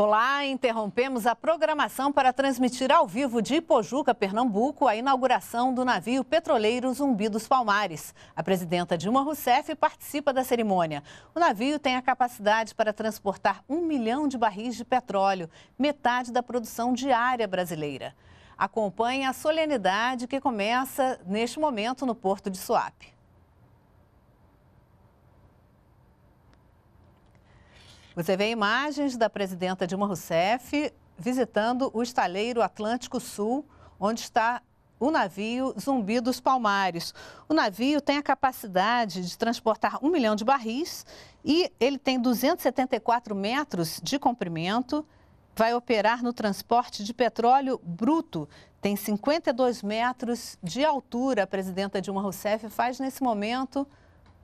Olá, interrompemos a programação para transmitir ao vivo de Ipojuca, Pernambuco, a inauguração do navio petroleiro Zumbi dos Palmares. A presidenta Dilma Rousseff participa da cerimônia. O navio tem a capacidade para transportar um milhão de barris de petróleo, metade da produção diária brasileira. Acompanhe a solenidade que começa neste momento no Porto de Suape. Você vê imagens da presidenta Dilma Rousseff visitando o estaleiro Atlântico Sul, onde está o navio Zumbi dos Palmares. O navio tem a capacidade de transportar um milhão de barris e ele tem 274 metros de comprimento. Vai operar no transporte de petróleo bruto. Tem 52 metros de altura. A presidenta Dilma Rousseff faz nesse momento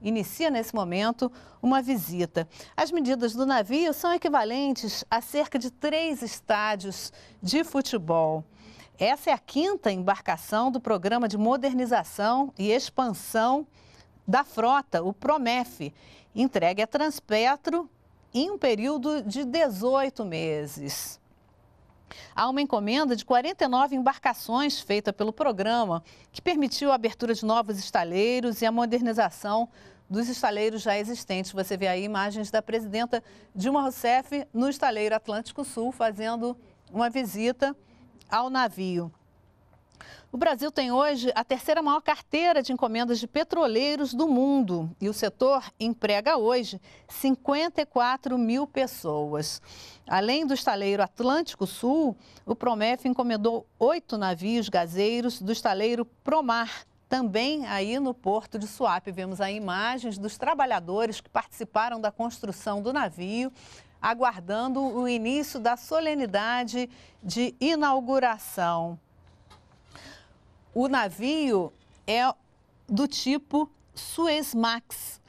inicia nesse momento uma visita. As medidas do navio são equivalentes a cerca de três estádios de futebol. Essa é a quinta embarcação do programa de modernização e expansão da frota, o PROMEF, entregue a Transpetro em um período de 18 meses. Há uma encomenda de 49 embarcações feita pelo programa, que permitiu a abertura de novos estaleiros e a modernização dos estaleiros já existentes. Você vê aí imagens da presidenta Dilma Rousseff no estaleiro Atlântico Sul, fazendo uma visita ao navio. O Brasil tem hoje a terceira maior carteira de encomendas de petroleiros do mundo e o setor emprega hoje 54 mil pessoas. Além do estaleiro Atlântico Sul, o Promef encomendou oito navios gazeiros do estaleiro Promar, também aí no porto de Suape vemos aí imagens dos trabalhadores que participaram da construção do navio, aguardando o início da solenidade de inauguração. O navio é do tipo Suezmax,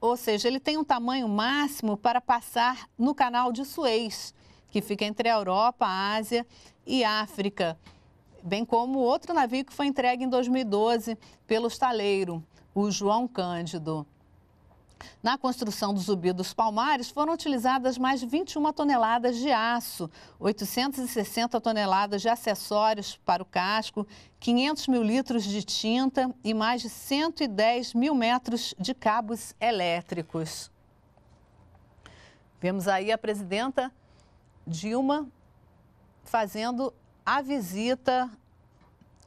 ou seja, ele tem um tamanho máximo para passar no canal de Suez, que fica entre a Europa, a Ásia e a África bem como outro navio que foi entregue em 2012 pelo estaleiro, o João Cândido. Na construção do Zumbi dos Palmares foram utilizadas mais 21 toneladas de aço, 860 toneladas de acessórios para o casco, 500 mil litros de tinta e mais de 110 mil metros de cabos elétricos. Vemos aí a presidenta Dilma fazendo a visita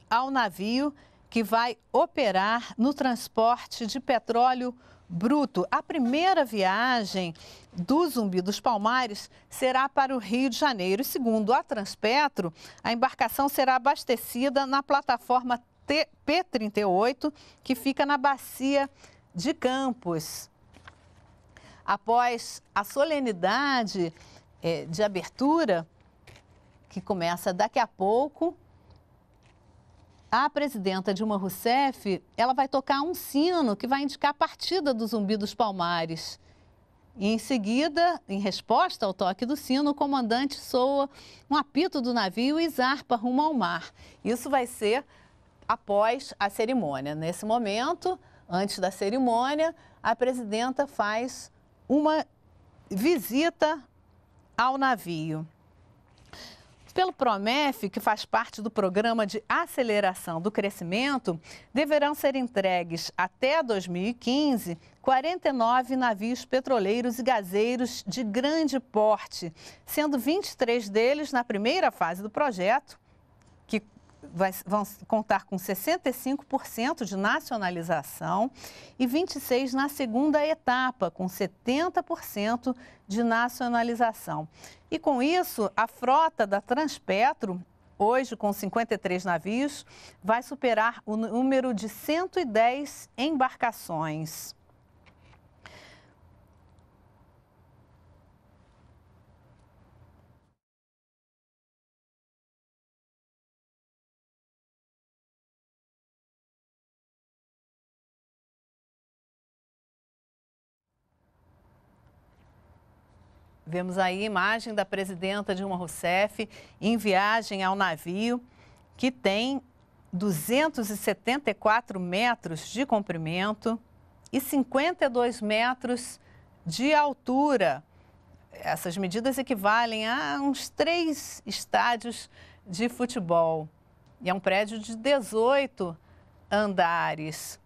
ao navio que vai operar no transporte de petróleo bruto. A primeira viagem do Zumbi dos Palmares será para o Rio de Janeiro. segundo a Transpetro, a embarcação será abastecida na plataforma P38, que fica na bacia de Campos. Após a solenidade eh, de abertura, que começa daqui a pouco. A presidenta Dilma Rousseff, ela vai tocar um sino que vai indicar a partida do Zumbi dos Palmares. E em seguida, em resposta ao toque do sino, o comandante soa um apito do navio e zarpa rumo ao mar. Isso vai ser após a cerimônia. Nesse momento, antes da cerimônia, a presidenta faz uma visita ao navio. Pelo PROMEF, que faz parte do Programa de Aceleração do Crescimento, deverão ser entregues até 2015 49 navios petroleiros e gazeiros de grande porte, sendo 23 deles na primeira fase do projeto vai, vão contar com 65% de nacionalização e 26% na segunda etapa, com 70% de nacionalização. E com isso, a frota da Transpetro hoje com 53 navios, vai superar o número de 110 embarcações. Vemos aí a imagem da presidenta Dilma Rousseff em viagem ao navio, que tem 274 metros de comprimento e 52 metros de altura. Essas medidas equivalem a uns três estádios de futebol. E é um prédio de 18 andares.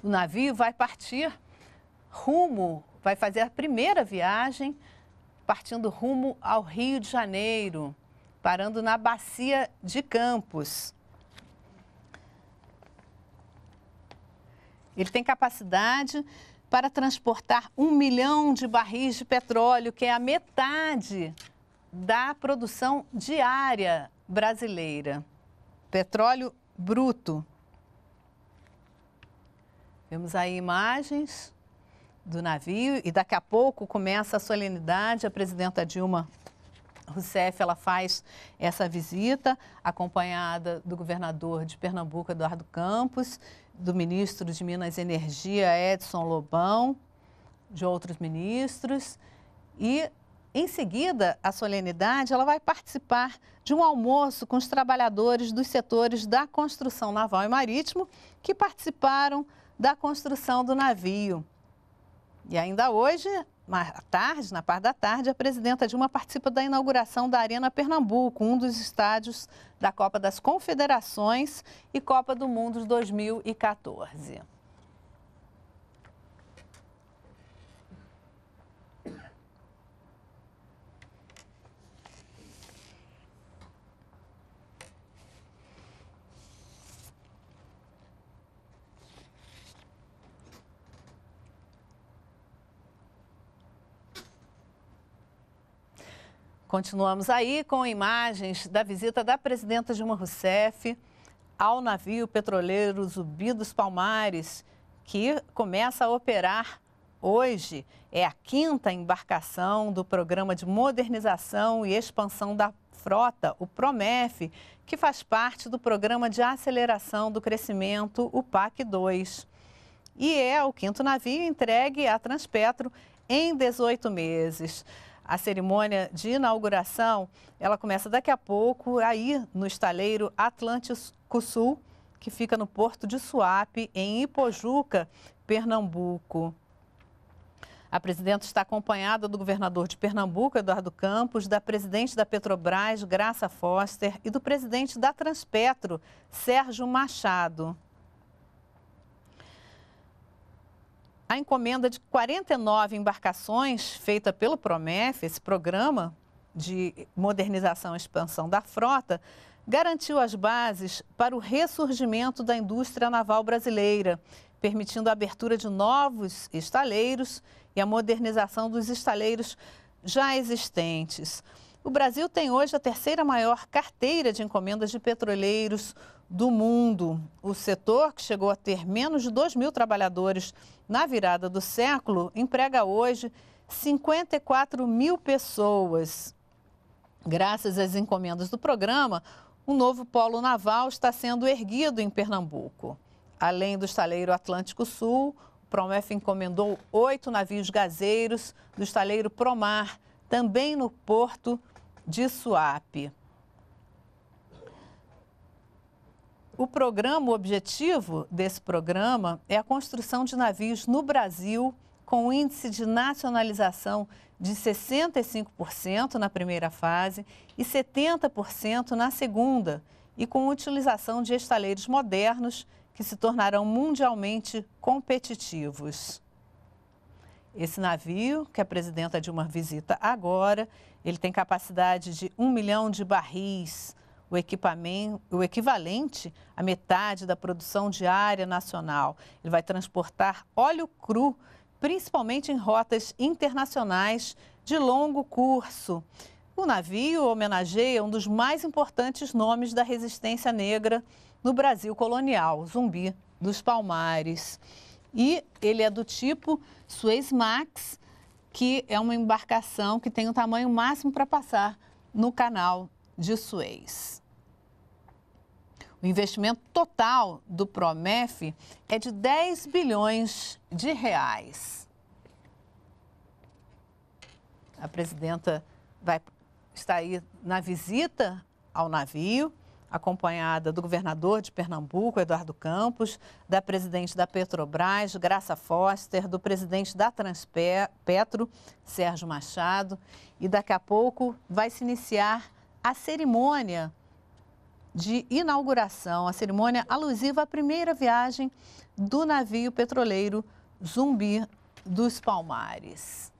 O navio vai partir rumo vai fazer a primeira viagem partindo rumo ao Rio de Janeiro, parando na Bacia de Campos. Ele tem capacidade para transportar um milhão de barris de petróleo, que é a metade da produção diária brasileira. Petróleo bruto. Vemos aí imagens do navio e daqui a pouco começa a solenidade. A presidenta Dilma Rousseff ela faz essa visita acompanhada do governador de Pernambuco Eduardo Campos, do ministro de Minas e Energia Edson Lobão, de outros ministros e em seguida, a solenidade, ela vai participar de um almoço com os trabalhadores dos setores da construção naval e marítimo que participaram da construção do navio. E ainda hoje, à tarde, na parte da tarde, a presidenta Dilma participa da inauguração da Arena Pernambuco, um dos estádios da Copa das Confederações e Copa do Mundo de 2014. Continuamos aí com imagens da visita da presidenta Dilma Rousseff ao navio petroleiro Zumbi dos Palmares, que começa a operar hoje. É a quinta embarcação do Programa de Modernização e Expansão da Frota, o PROMEF, que faz parte do Programa de Aceleração do Crescimento, o PAC 2. E é o quinto navio entregue à Transpetro em 18 meses. A cerimônia de inauguração, ela começa daqui a pouco aí no estaleiro Atlântico Sul, que fica no Porto de Suape, em Ipojuca, Pernambuco. A presidenta está acompanhada do governador de Pernambuco, Eduardo Campos, da presidente da Petrobras, Graça Foster, e do presidente da Transpetro, Sérgio Machado. a encomenda de 49 embarcações feita pelo PROMEF, esse programa de modernização e expansão da frota, garantiu as bases para o ressurgimento da indústria naval brasileira, permitindo a abertura de novos estaleiros e a modernização dos estaleiros já existentes. O Brasil tem hoje a terceira maior carteira de encomendas de petroleiros do mundo. O setor, que chegou a ter menos de 2 mil trabalhadores na virada do século, emprega hoje 54 mil pessoas. Graças às encomendas do programa, um novo polo naval está sendo erguido em Pernambuco. Além do estaleiro Atlântico Sul, o Promef encomendou oito navios gazeiros do estaleiro Promar, também no porto de Suape. o programa, o objetivo desse programa é a construção de navios no Brasil com um índice de nacionalização de 65% na primeira fase e 70% na segunda, e com utilização de estaleiros modernos que se tornarão mundialmente competitivos. Esse navio, que a presidenta Dilma visita agora, ele tem capacidade de 1 milhão de barris, o, equipamento, o equivalente à metade da produção diária nacional. Ele vai transportar óleo cru, principalmente em rotas internacionais de longo curso. O navio homenageia um dos mais importantes nomes da resistência negra no Brasil colonial, Zumbi dos Palmares. E ele é do tipo Suez Max, que é uma embarcação que tem o um tamanho máximo para passar no canal de Suez. O investimento total do Promef é de 10 bilhões de reais. A presidenta vai estar aí na visita ao navio, acompanhada do governador de Pernambuco, Eduardo Campos, da presidente da Petrobras, Graça Foster, do presidente da Transpetro, Sérgio Machado, e daqui a pouco vai se iniciar a cerimônia de inauguração, a cerimônia alusiva à primeira viagem do navio petroleiro Zumbi dos Palmares.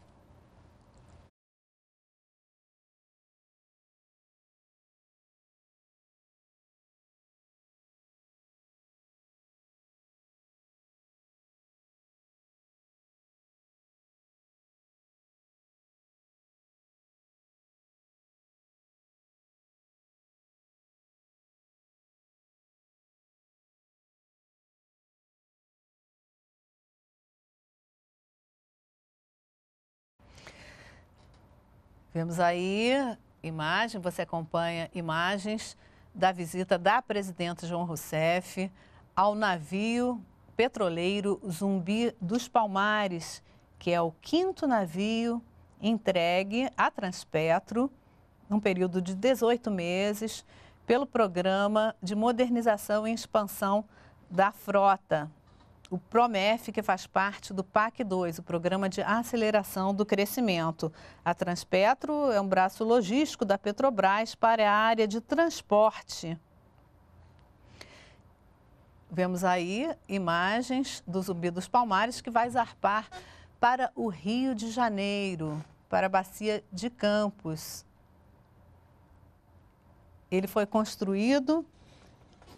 Vemos aí imagem, você acompanha imagens da visita da presidenta João Rousseff ao navio petroleiro Zumbi dos Palmares, que é o quinto navio entregue à Transpetro num período de 18 meses pelo programa de modernização e expansão da frota o PROMEF, que faz parte do PAC 2, o Programa de Aceleração do Crescimento. A Transpetro é um braço logístico da Petrobras para a área de transporte. Vemos aí imagens do Zumbi dos Palmares que vai zarpar para o Rio de Janeiro, para a Bacia de Campos. Ele foi construído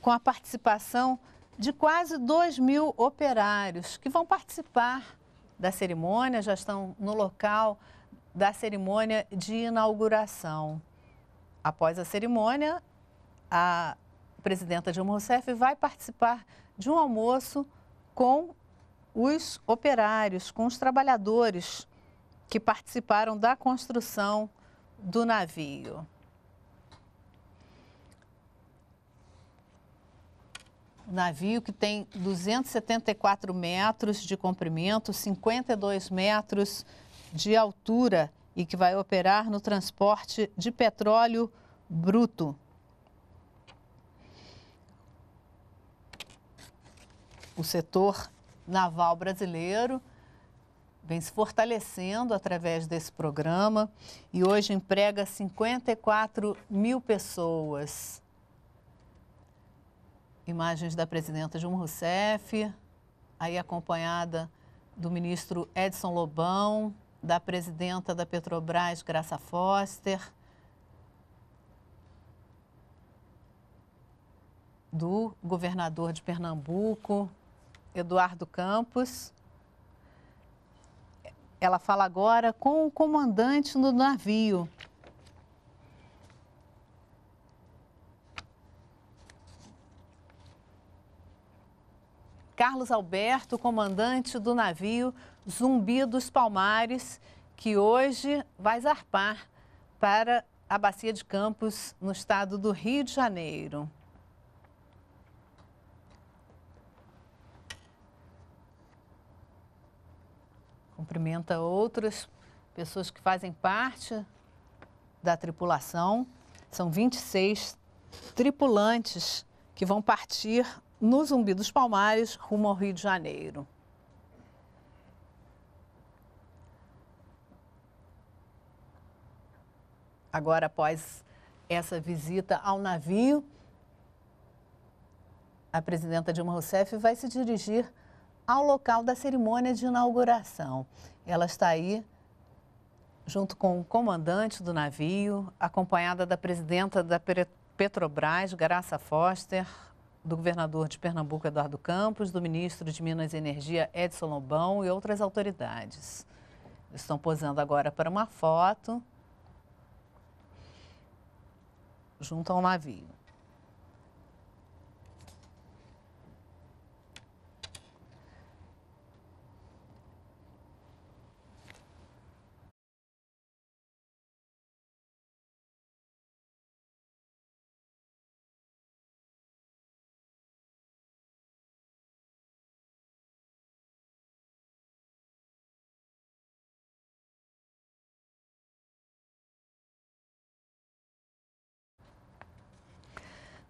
com a participação de quase 2 mil operários que vão participar da cerimônia, já estão no local da cerimônia de inauguração. Após a cerimônia, a presidenta Dilma Rousseff vai participar de um almoço com os operários, com os trabalhadores que participaram da construção do navio. navio que tem 274 metros de comprimento, 52 metros de altura e que vai operar no transporte de petróleo bruto. O setor naval brasileiro vem se fortalecendo através desse programa e hoje emprega 54 mil pessoas imagens da presidenta Dilma Rousseff, aí acompanhada do ministro Edson Lobão, da presidenta da Petrobras, Graça Foster, do governador de Pernambuco, Eduardo Campos. Ela fala agora com o comandante do navio, Carlos Alberto, comandante do navio Zumbi dos Palmares, que hoje vai zarpar para a Bacia de Campos, no estado do Rio de Janeiro. Cumprimenta outras pessoas que fazem parte da tripulação. São 26 tripulantes que vão partir no Zumbi dos Palmares, rumo ao Rio de Janeiro. Agora, após essa visita ao navio, a presidenta Dilma Rousseff vai se dirigir ao local da cerimônia de inauguração. Ela está aí junto com o comandante do navio, acompanhada da presidenta da Petrobras, Graça Foster, do governador de Pernambuco, Eduardo Campos, do ministro de Minas e Energia, Edson Lobão e outras autoridades. Estão posando agora para uma foto junto ao navio.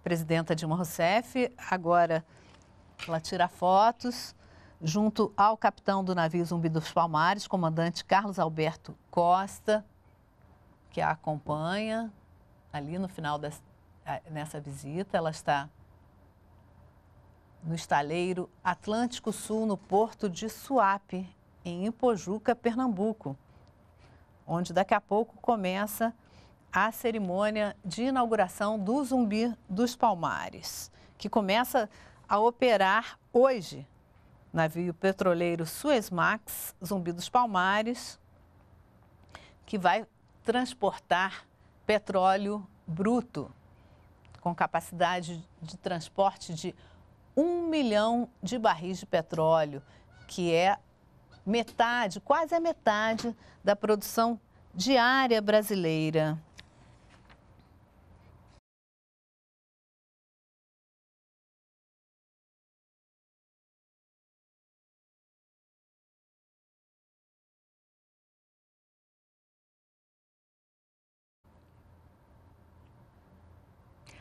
presidenta Dilma Rousseff. Agora ela tira fotos junto ao capitão do navio Zumbi dos Palmares, comandante Carlos Alberto Costa, que a acompanha ali no final dessa nessa visita. Ela está no estaleiro Atlântico Sul, no porto de Suape, em Ipojuca, Pernambuco, onde daqui a pouco começa a cerimônia de inauguração do Zumbi dos Palmares, que começa a operar hoje. Navio petroleiro Suezmax, Zumbi dos Palmares, que vai transportar petróleo bruto, com capacidade de transporte de um milhão de barris de petróleo, que é metade, quase a metade da produção diária brasileira.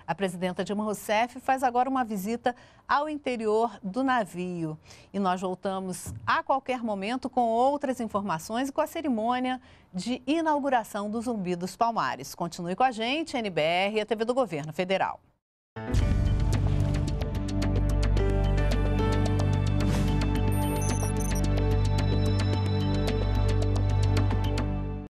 A presidenta Dilma Rousseff faz agora uma visita ao interior do navio. E nós voltamos a qualquer momento com outras informações e com a cerimônia de inauguração do Zumbi dos Palmares. Continue com a gente, NBR e a TV do Governo Federal.